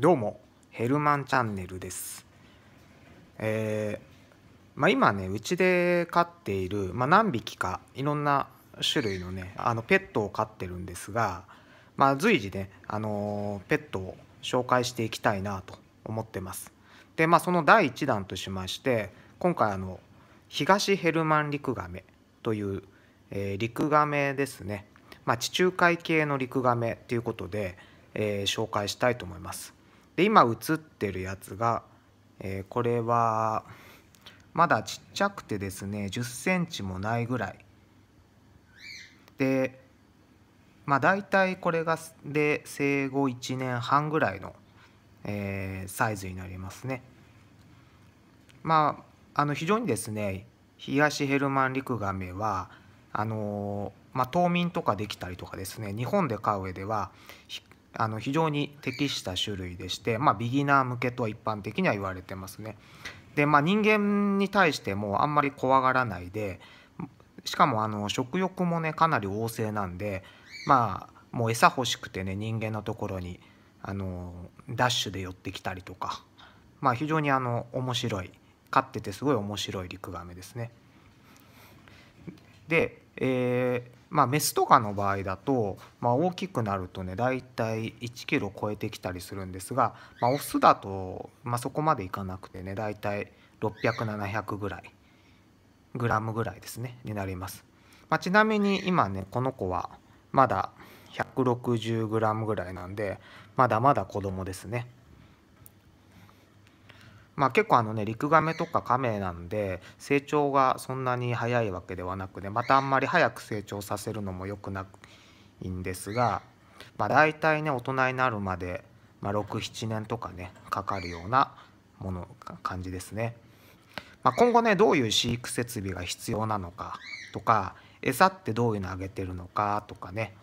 どうもヘルマンチャンネルです、えー、まあ、今ねうちで飼っている、まあ、何匹かいろんな種類のねあのペットを飼ってるんですが、まあ、随時ね、あのー、ペットを紹介していきたいなと思ってます。でまあその第1弾としまして今回あの東ヘルマンリクガメという、えー、リクガメですね、まあ、地中海系のリクガメということで、えー、紹介したいと思います。で今映ってるやつが、えー、これはまだちっちゃくてですね1 0 c ンチもないぐらいでまあ大体これがで生後1年半ぐらいの、えー、サイズになりますねまああの非常にですね東ヘルマンリクガメはあのー、まあ、冬眠とかできたりとかですね日本で飼う上ではあの非常に適した種類でして、まあ、ビギナー向けと一般的には言われてますね。で、まあ、人間に対してもあんまり怖がらないでしかもあの食欲もねかなり旺盛なんで、まあ、もう餌欲しくてね人間のところにあのダッシュで寄ってきたりとか、まあ、非常にあの面白い飼っててすごい面白いリクガメですね。で、えーまあ、メスとかの場合だと、まあ、大きくなるとねだいたい1キロ超えてきたりするんですが、まあ、オスだと、まあ、そこまでいかなくてねだいたい600700ぐらいグラムぐらいですねになります、まあ、ちなみに今ねこの子はまだ160グラムぐらいなんでまだまだ子供ですね。まあ、結構あのねリクガメとかカメなんで成長がそんなに早いわけではなくねまたあんまり早く成長させるのも良くないんですが、まあ、大体ね大人になるまで、まあ、67年とかねかかるようなもの感じですね。まあ、今後ねどういう飼育設備が必要なのかとか餌ってどういうのあげてるのかとかね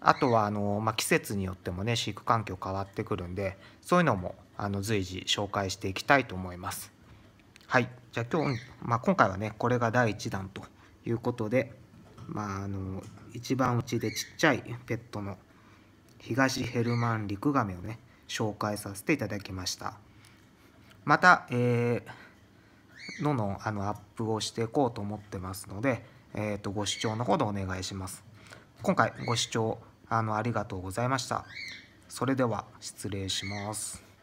あとはあの、まあ、季節によってもね飼育環境変わってくるんでそういうのもあの随時紹介していきたいと思います。はいじゃあ今日、まあ、今回はねこれが第1弾ということで、まあ、あの一番うちでちっちゃいペットの東ヘルマンリクガメをね紹介させていただきました。また、えー、のあのアップをしていこうと思ってますので、えーと、とご視聴のほどお願いします。今回ご視聴あのありがとうございました。それでは失礼します。